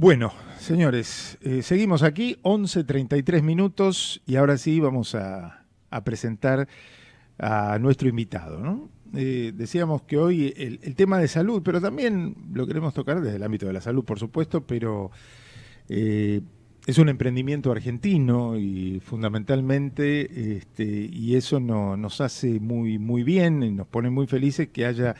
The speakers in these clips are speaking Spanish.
Bueno, señores, eh, seguimos aquí, 11.33 minutos, y ahora sí vamos a, presentar a nuestro invitado. Eh, decíamos que hoy el, tema de salud, pero también lo queremos tocar desde el ámbito de la salud, por supuesto, pero eh, es un emprendimiento argentino y fundamentalmente, este, y eso nos hace muy, muy bien, y nos pone muy felices que haya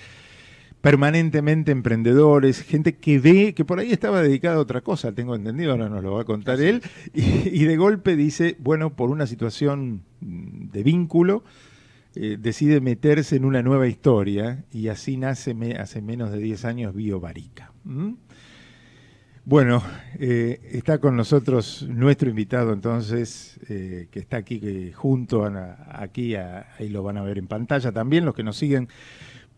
permanentemente emprendedores, gente que ve, que por ahí estaba dedicada a otra cosa, tengo entendido, ahora nos lo va a contar él, y, de golpe dice, bueno, por una situación de vínculo, eh, decide meterse en una nueva historia y así nace hace menos de 10 años Biobarica. Bueno, eh, está con nosotros nuestro invitado entonces, eh, que está aquí junto a, aquí, ahí lo van a ver en pantalla también, los que nos siguen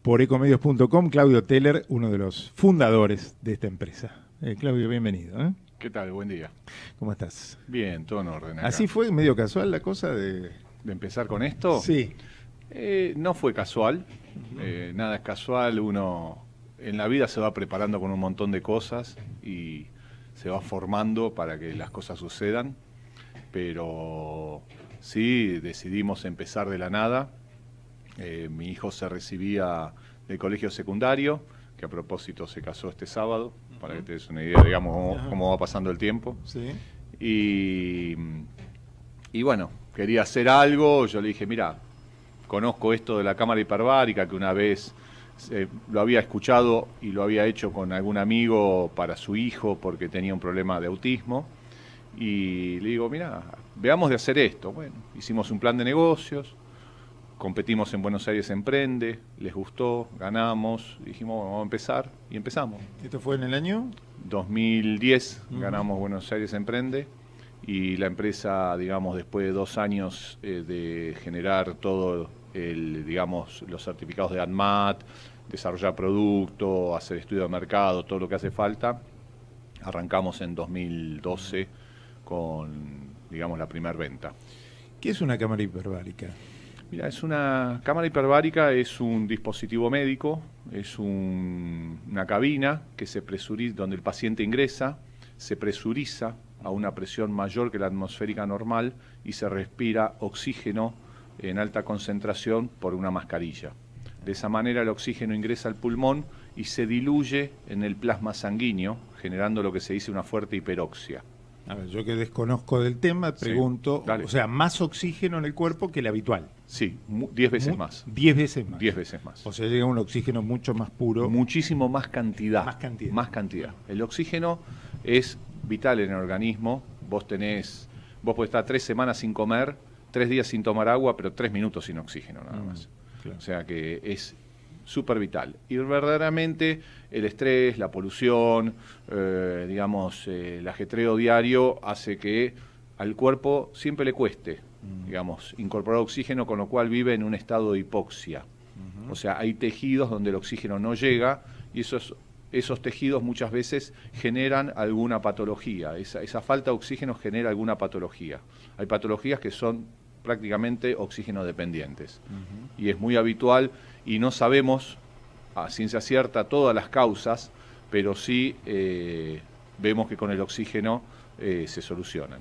por ecomedios.com, Claudio Teller, uno de los fundadores de esta empresa. Eh, Claudio, bienvenido. ¿eh? ¿Qué tal? Buen día. ¿Cómo estás? Bien, todo en orden. ¿Así fue medio casual la cosa de... empezar con esto? Sí. Eh, no fue casual, nada es casual, uno en la vida se va preparando con un montón de cosas y se va formando para que las cosas sucedan, pero sí decidimos empezar de la nada eh, mi hijo se recibía del colegio secundario, que a propósito se casó este sábado, para que te des una idea, digamos, cómo, va pasando el tiempo. Y, bueno, quería hacer algo, yo le dije, mira, conozco esto de la cámara hiperbárica, que una vez eh, lo había escuchado y lo había hecho con algún amigo para su hijo, porque tenía un problema de autismo. Y le digo, mira, veamos de hacer esto. Bueno, hicimos un plan de negocios, competimos en Buenos Aires Emprende, les gustó, ganamos, dijimos, vamos a empezar y empezamos. ¿Esto fue en el año? 2010 mm. ganamos Buenos Aires Emprende y la empresa, digamos, después de dos años eh, de generar todo el, digamos, los certificados de ANMAT, desarrollar producto, hacer estudio de mercado, todo lo que hace falta, arrancamos en 2012 con, digamos, la primera venta. ¿Qué es una cámara hiperbárica? Mira, es una cámara hiperbárica, es un dispositivo médico, es una cabina que se presuriza, donde el paciente ingresa, se presuriza a una presión mayor que la atmosférica normal y se respira oxígeno en alta concentración por una mascarilla. De esa manera el oxígeno ingresa al pulmón y se diluye en el plasma sanguíneo, generando lo que se dice una fuerte hiperoxia. A ver, yo que desconozco del tema, pregunto, o sea, más oxígeno en el cuerpo que el habitual. Sí, 10 veces más. 10 veces más. 10 veces más. O sea, llega un oxígeno mucho más puro. Muchísimo más cantidad. Más cantidad. Más cantidad. El oxígeno es vital en el organismo. Vos tenés, vos podés estar tres semanas sin comer, tres días sin tomar agua, pero tres minutos sin oxígeno nada mm, más. O sea que es super vital. Y verdaderamente el estrés, la polución, eh, digamos, eh, el ajetreo diario hace que al cuerpo siempre le cueste, mm. digamos, incorporar oxígeno, con lo cual vive en un estado de hipoxia. O sea, hay tejidos donde el oxígeno no llega y esos, esos tejidos muchas veces generan alguna patología. Esa, esa falta de oxígeno genera alguna patología. Hay patologías que son prácticamente oxígeno dependientes. Y es muy habitual y no sabemos a ciencia cierta todas las causas, pero sí eh, vemos que con el oxígeno eh, se solucionan.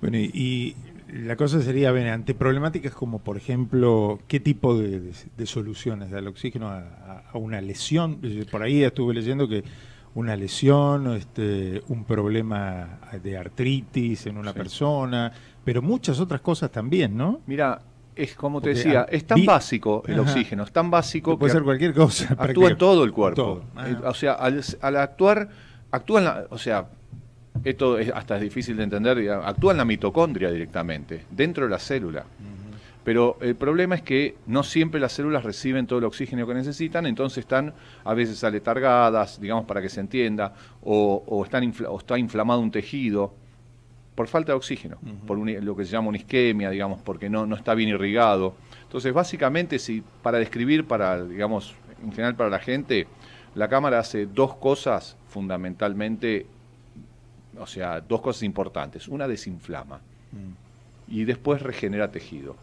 Bueno, y, la cosa sería, ven, ante problemáticas como, por ejemplo, qué tipo de, soluciones del oxígeno a, una lesión. Por ahí estuve leyendo que una lesión, este, un problema de artritis en una persona, pero muchas otras cosas también, ¿no? Mira, es como te decía, es tan básico el oxígeno, es tan básico puede ser cualquier cosa, actúa en todo el cuerpo. Eh, ah. o sea, al, actuar, actúa en la, o sea, esto es, hasta es difícil de entender, actúa en la mitocondria directamente, dentro de la célula. Pero el problema es que no siempre las células reciben todo el oxígeno que necesitan, entonces están a veces aletargadas, digamos para que se entienda, o, están o está inflamado un tejido por falta de oxígeno, por lo que se llama una isquemia, digamos, porque no, no está bien irrigado. Entonces, básicamente, si para describir, para, digamos, en general para la gente, la cámara hace dos cosas fundamentalmente, o sea, dos cosas importantes. Una desinflama mm. y después regenera tejido.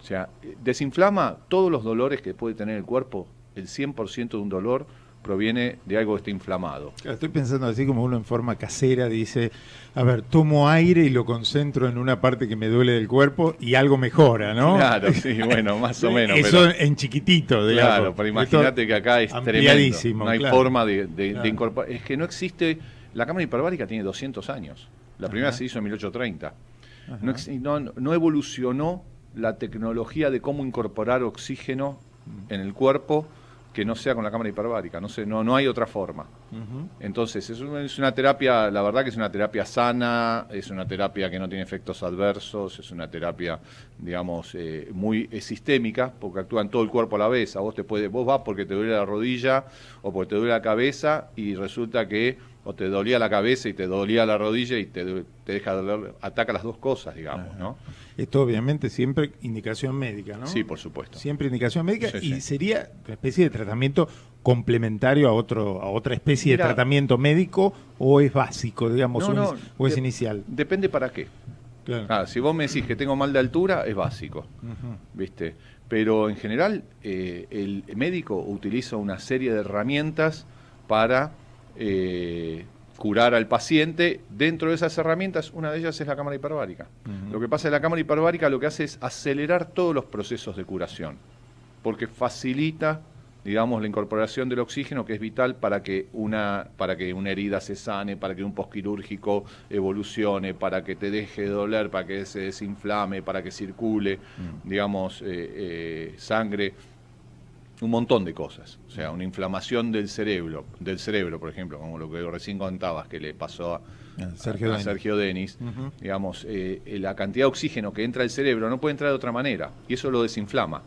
O sea, eh, desinflama todos los dolores que puede tener el cuerpo, el 100% de un dolor proviene de algo que está inflamado. Estoy pensando así como uno en forma casera dice, a ver, tomo aire y lo concentro en una parte que me duele del cuerpo y algo mejora, ¿no? Claro, sí, bueno, más o menos. Eso en chiquitito, Claro, pero imagínate que acá es tremendo. No hay forma de, incorporar. Es que no existe. La cámara hiperbárica tiene 200 años. La primera se hizo en 1830. no evolucionó la tecnología de cómo incorporar oxígeno en el cuerpo que no sea con la cámara hiperbárica, no, sé, no, no hay otra forma. Entonces, es, una terapia, la verdad que es una terapia sana, es una terapia que no tiene efectos adversos, es una terapia, digamos, eh, muy sistémica, porque actúa en todo el cuerpo a la vez. A vos, te puede, vos vas porque te duele la rodilla o porque te duele la cabeza y resulta que o te dolía la cabeza y te dolía la rodilla y te, deja doler, ataca las dos cosas, digamos, ¿no? Esto obviamente siempre indicación médica, ¿no? Sí, por supuesto. Siempre indicación médica y sería una especie de tratamiento complementario a otro a otra especie de tratamiento médico o es básico, digamos, o, es, inicial. Depende para qué. Ah, si vos me decís que tengo mal de altura, es básico, ¿viste? Pero en general eh, el médico utiliza una serie de herramientas para eh, curar al paciente. Dentro de esas herramientas, una de ellas es la cámara hiperbárica. Lo que pasa es que la cámara hiperbárica lo que hace es acelerar todos los procesos de curación, porque facilita digamos, la incorporación del oxígeno que es vital para que una, para que una herida se sane, para que un posquirúrgico evolucione, para que te deje de doler, para que se desinflame, para que circule, digamos, eh, eh, sangre un montón de cosas. O sea, una inflamación del cerebro, del cerebro, por ejemplo, como lo que recién contabas que le pasó a Sergio, Denis. Digamos, eh, eh, la cantidad de oxígeno que entra al cerebro no puede entrar de otra manera y eso lo desinflama.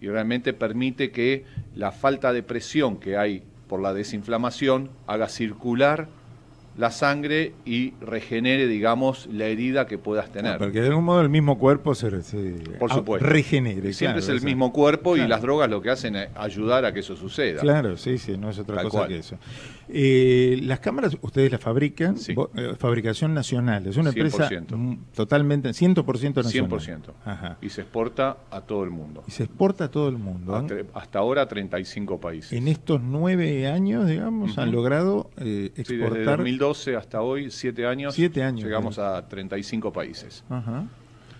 Y realmente permite que la falta de presión que hay por la desinflamación haga circular la sangre y regenere, digamos, la herida que puedas ah, tener. porque de algún modo el mismo cuerpo se, regenere. Siempre es el mismo cuerpo y las drogas lo que hacen es ayudar a que eso suceda. Claro, sí, sí, no es otra cosa que eso. Eh, las cámaras, ustedes las fabrican, eh, fabricación nacional, es una empresa totalmente, 100% nacional. 100%. Y se exporta a todo el mundo. Y se exporta a todo el mundo. ¿eh? Hasta ahora 35 países. En estos nueve años, digamos, han logrado exportar hasta hoy, siete años, llegamos a 35 países.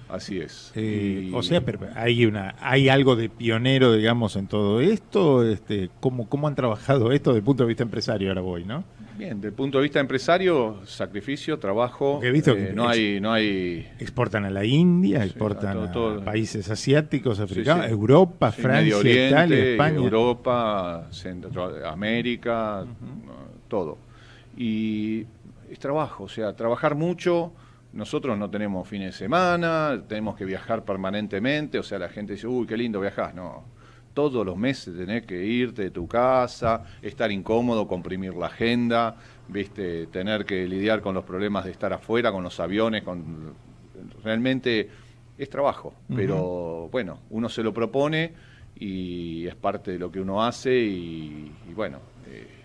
Así es. Eh, o sea, hay una, hay algo de pionero, digamos, en todo esto. Este, ¿cómo, ¿Cómo han trabajado esto desde el punto de vista empresario? Ahora voy, ¿no? Bien, desde el punto de vista empresario, sacrificio, trabajo. he visto eh, que no hay, no hay. Exportan a la India, exportan a, países asiáticos, africanos, Europa, Francia, Italia, España, Europa, América, todo y es trabajo, o sea, trabajar mucho. Nosotros no tenemos fines de semana, tenemos que viajar permanentemente, o sea, la gente dice, uy, qué lindo viajás. No, todos los meses tenés que irte de tu casa, estar incómodo, comprimir la agenda, viste, tener que lidiar con los problemas de estar afuera, con los aviones, con realmente es trabajo, pero bueno, uno se lo propone y es parte de lo que uno hace y, bueno. Eh,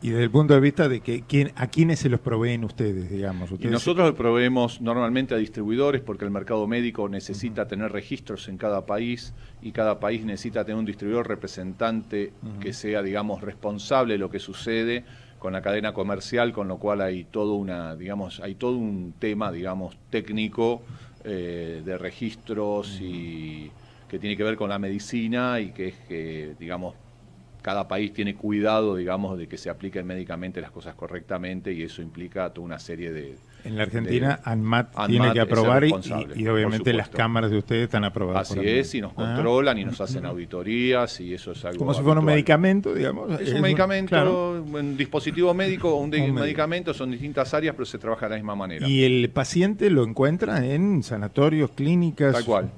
y, desde el punto de vista de que a quiénes se los proveen ustedes, digamos. ¿Ustedes? Y nosotros los proveemos normalmente a distribuidores porque el mercado médico necesita tener registros en cada país y cada país necesita tener un distribuidor representante que sea, digamos, responsable de lo que sucede con la cadena comercial, con lo cual hay todo una, digamos, hay todo un tema, digamos, técnico eh, de registros y que tiene que ver con la medicina y que es, que, digamos, cada país tiene cuidado, digamos, de que se apliquen médicamente las cosas correctamente y eso implica toda una serie de... En la Argentina, ANMAT, tiene que aprobar y, obviamente las cámaras de ustedes están aprobadas. Así es, y nos ah. controlan y nos hacen auditorías y eso es algo... Como si fuera un medicamento, digamos. Es, un medicamento, un dispositivo médico, un, un medicamento, son distintas áreas, pero se trabaja de la misma manera. ¿Y el paciente lo encuentra en sanatorios, clínicas? Tal cual.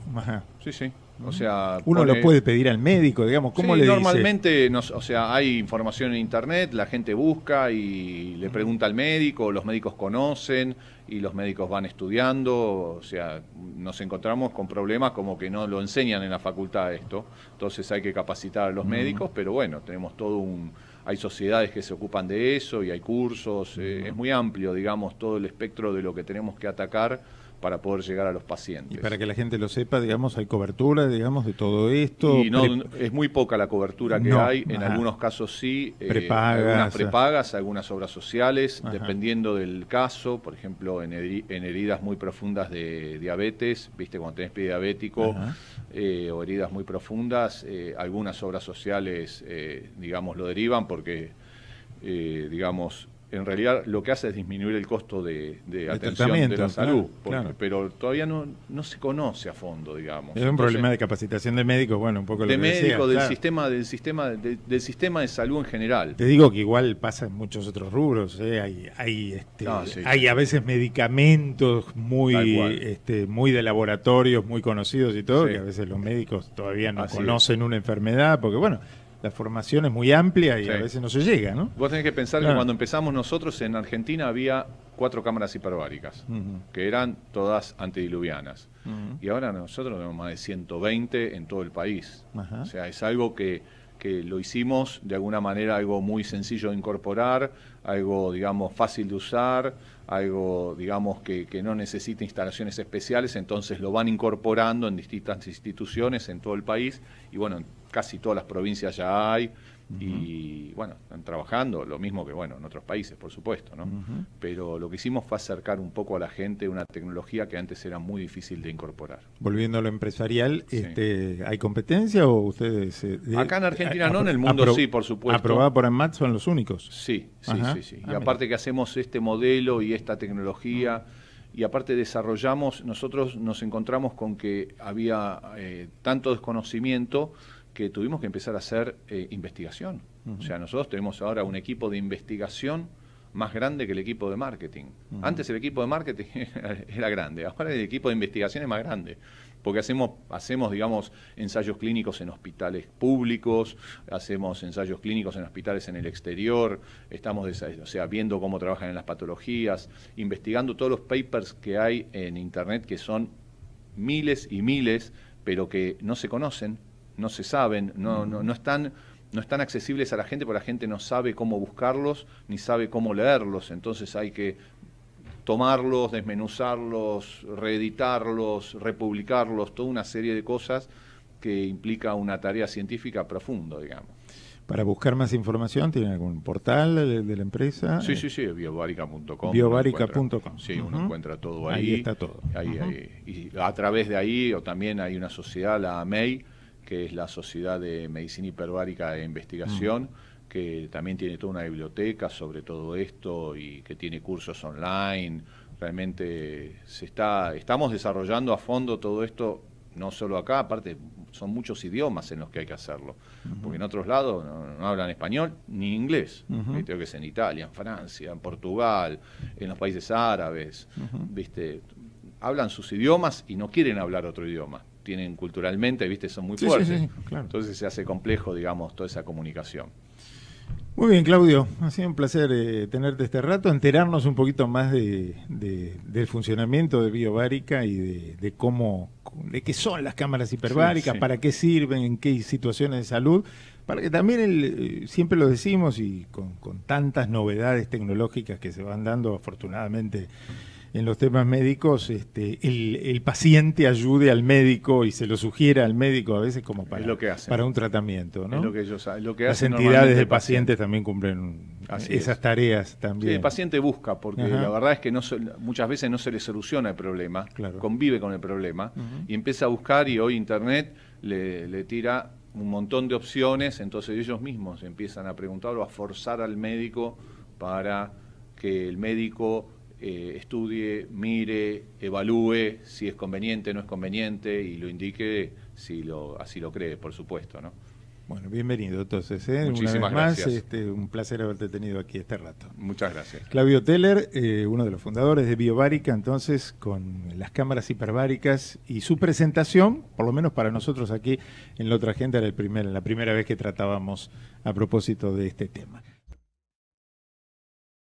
Sí, sí. O sea, uno lo puede pedir al médico, digamos, ¿cómo normalmente o sea, hay información en internet, la gente busca y le pregunta al médico, los médicos conocen y los médicos van estudiando, o sea, nos encontramos con problemas como que no lo enseñan en la facultad esto, entonces hay que capacitar a los médicos, pero bueno, tenemos todo un hay sociedades que se ocupan de eso y hay cursos, eh, es muy amplio, digamos, todo el espectro de lo que tenemos que atacar para poder llegar a los pacientes. Y para que la gente lo sepa, digamos, hay cobertura, digamos, de todo esto. Y no, es muy poca la cobertura que hay, en algunos casos sí, eh, prepagas, algunas prepagas, algunas obras sociales, dependiendo del caso, por ejemplo, en, heridas muy profundas de diabetes, viste, cuando tenés pie diabético, eh, o heridas muy profundas, eh, algunas obras sociales, digamos, lo derivan porque... digamos, en realidad lo que hace es disminuir el costo de, de atención de la salud, pero todavía no, no se conoce a fondo, digamos. Es un problema de capacitación de médicos, bueno, un poco lo de que médicos, del sistema, del sistema, de, del sistema de salud en general. Te digo que igual pasa en muchos otros rubros, ¿eh? hay, este, hay, a veces medicamentos muy, este, muy de laboratorios, muy conocidos y todo, que a veces los médicos todavía no conocen una enfermedad, porque bueno, la formación es muy amplia y a veces no se llega, ¿no? Vos tenés que pensar que cuando empezamos nosotros en Argentina había cuatro cámaras hiperbáricas, que eran todas antediluvianas. Y ahora nosotros tenemos más de 120 en todo el país. O sea, es algo que, que lo hicimos de alguna manera algo muy sencillo de incorporar, algo, digamos, fácil de usar, algo, digamos, que, que, no necesita instalaciones especiales, entonces lo van incorporando en distintas instituciones en todo el país y, bueno, casi todas las provincias ya hay. Y bueno, están trabajando, lo mismo que bueno en otros países, por supuesto, ¿no? Pero lo que hicimos fue acercar un poco a la gente una tecnología que antes era muy difícil de incorporar. Volviendo a lo empresarial, este, ¿hay competencia o ustedes? Eh, Acá en Argentina eh, no, en el mundo sí, por supuesto. Aprobada por enMAT son los únicos. Sí, sí, sí, ah, y aparte que hacemos este modelo y esta tecnología. y aparte desarrollamos, nosotros nos encontramos con que había eh, tanto desconocimiento que tuvimos que empezar a hacer eh, investigación. O sea, nosotros tenemos ahora un equipo de investigación más grande que el equipo de marketing. Antes el equipo de marketing era grande, ahora el equipo de investigación es más grande, porque hacemos, hacemos, digamos, ensayos clínicos en hospitales públicos, hacemos ensayos clínicos en hospitales en el exterior, estamos o sea, viendo cómo trabajan en las patologías, investigando todos los papers que hay en Internet, que son miles y miles, pero que no se conocen, no se saben, no, no, no, están, no están accesibles a la gente, porque la gente no sabe cómo buscarlos ni sabe cómo leerlos. Entonces hay que tomarlos, desmenuzarlos, reeditarlos, republicarlos, toda una serie de cosas que implica una tarea científica profunda, digamos. Para buscar más información, ¿tienen algún portal de, la empresa? Sí, sí, eh, sí, biobarica.com. Biobarica.com. Sí, uno encuentra todo ahí. Ahí está todo. Y a través de ahí, o también hay una sociedad, la AMEI, que es la Sociedad de Medicina Hiperbárica e Investigación, que también tiene toda una biblioteca sobre todo esto y que tiene cursos online. Realmente se está, estamos desarrollando a fondo todo esto, no solo acá, aparte son muchos idiomas en los que hay que hacerlo, porque en otros lados no, hablan español ni inglés, creo que es en Italia, en Francia, en Portugal, en los países árabes, ¿viste? hablan sus idiomas y no quieren hablar otro idioma tienen culturalmente, ¿viste? Son muy fuertes. Entonces se hace complejo, digamos, toda esa comunicación. Muy bien, Claudio. Ha sido un placer eh, tenerte este rato, enterarnos un poquito más del funcionamiento de Biobárica y de, cómo, qué son las cámaras hiperbáricas, para qué sirven, en qué situaciones de salud, para que también, eh, siempre lo decimos y con, con tantas novedades tecnológicas que se van dando afortunadamente en los temas médicos este, el, paciente ayude al médico y se lo sugiera al médico a veces como para, para un tratamiento. ¿no? Es lo que ellos, hacen Las entidades de pacientes también cumplen esas tareas también. el paciente busca, porque la verdad es que muchas veces no se le soluciona el problema, convive con el problema y empieza a buscar y hoy Internet le, le tira un montón de opciones, entonces ellos mismos empiezan a preguntar o a forzar al médico para que el médico eh, estudie, mire, evalúe si es conveniente, no es conveniente y lo indique si lo, así lo cree, por supuesto, ¿no? Bueno, bienvenido entonces. ¿eh? Muchísimas gracias. Este, un placer haberte tenido aquí este rato. Muchas gracias. Claudio Teller, eh, uno de los fundadores de Biobárica, entonces, con las cámaras hiperbáricas y su presentación, por lo menos para nosotros aquí en la otra agenda, era el la primera vez que tratábamos a propósito de este tema.